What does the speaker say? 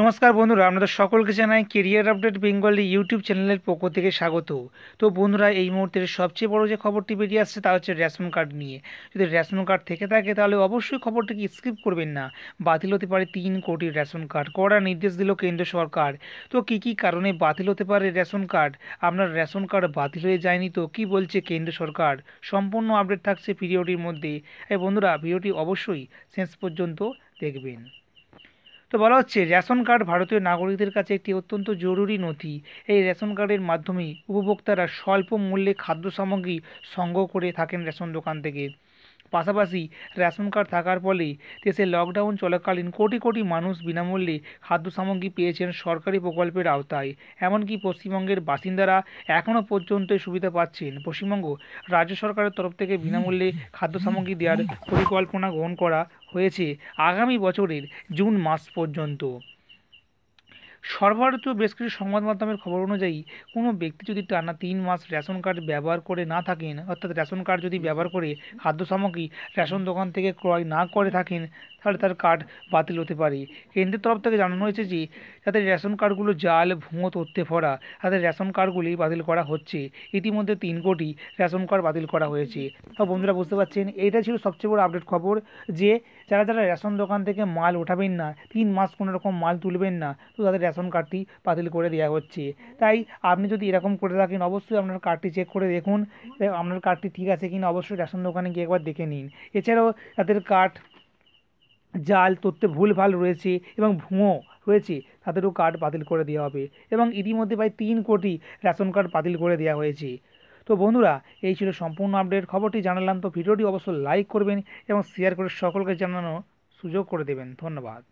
নমস্কার বন্ধুরা আপনাদের সকলকে জানাই কেরিয়ার আপডেট বেঙ্গলি ইউটিউব চ্যানেলের পক্ষ থেকে স্বাগত তো বন্ধুরা এই মুহূর্তের সবচেয়ে বড় যে খবরটি বেরিয়ে আসছে তা হচ্ছে রেশন কার্ড নিয়ে যদি রেশন কার্ড থেকে থাকে তাহলে অবশ্যই খবরটিকে স্কিপ করবেন না বাতিল হতে পারে তিন কোটি রেশন কার্ড কড়া নির্দেশ দিল কেন্দ্র সরকার তো কি কি কারণে বাতিল হতে পারে রেশন কার্ড আপনার রেশন কার্ড বাতিল হয়ে যায়নি তো কি বলছে কেন্দ্র সরকার সম্পূর্ণ আপডেট থাকছে ভিডিওটির মধ্যে এই বন্ধুরা ভিডিওটি অবশ্যই শেষ পর্যন্ত দেখবেন তো বলা হচ্ছে রেশন কার্ড ভারতীয় নাগরিকদের কাছে একটি অত্যন্ত জরুরি নথি এই রেশন কার্ডের মাধ্যমে উপভোক্তারা স্বল্প মূল্যে খাদ্য সামগ্রী সংগ্রহ করে থাকেন রেশন দোকান থেকে পাশাপাশি রেশন কার্ড থাকার ফলে দেশে লকডাউন চলাকালীন কোটি কোটি মানুষ বিনামূল্যে খাদ্য সামগ্রী পেয়েছেন সরকারি প্রকল্পের আওতায় এমনকি পশ্চিমবঙ্গের বাসিন্দারা এখনও পর্যন্ত সুবিধা পাচ্ছেন পশ্চিমবঙ্গ রাজ্য সরকারের তরফ থেকে বিনামূল্যে খাদ্য সামগ্রী দেওয়ার পরিকল্পনা গ্রহণ করা হয়েছে আগামী বছরের জুন মাস পর্যন্ত সর্বভারতীয় বেশ কিছু সংবাদ মাধ্যমের খবর অনুযায়ী কোনো ব্যক্তি যদি টানা তিন মাস রেশন কার্ড ব্যবহার করে না থাকেন অর্থাৎ রেশন কার্ড যদি ব্যবহার করে খাদ্য সামগ্রী রেশন দোকান থেকে ক্রয় না করে থাকেন তাহলে তার কার্ড বাতিল হতে পারে কেন্দ্রের তরফ থেকে জানানো হয়েছে যে তাদের রেশন কার্ডগুলো জাল ভুঁয়ো তথ্যে ভরা তাদের রেশন কার্ডগুলি বাতিল করা হচ্ছে ইতিমধ্যে তিন কোটি রেশন কার্ড বাতিল করা হয়েছে তো বন্ধুরা বুঝতে পারছেন এটা ছিল সবচেয়ে বড় আপডেট খবর যে যারা যারা রেশন দোকান থেকে মাল ওঠাবেন না তিন মাস কোনো রকম মাল তুলবেন না তো তাদের রেশন কার্ডটি বাতিল করে দেওয়া হচ্ছে তাই আপনি যদি এরকম করে থাকেন অবশ্যই আপনার কার্ডটি চেক করে দেখুন আপনার কার্ডটি ঠিক আছে কি না অবশ্যই রেশন দোকানে গিয়ে একবার দেখে নিন এছাড়াও তাদের কার্ড জাল তথ্যে ভুলভাল রয়েছে এবং ভুঁয়ো রয়েছে তাদেরও কার্ড বাতিল করে দেওয়া হবে এবং ইতিমধ্যে প্রায় তিন কোটি রেশন কার্ড বাতিল করে দেওয়া হয়েছে তো বন্ধুরা এই ছিল সম্পূর্ণ আপডেট খবরটি জানালাম তো ভিডিওটি অবশ্যই লাইক করবেন এবং শেয়ার করে সকলকে জানানো সুযোগ করে দেবেন ধন্যবাদ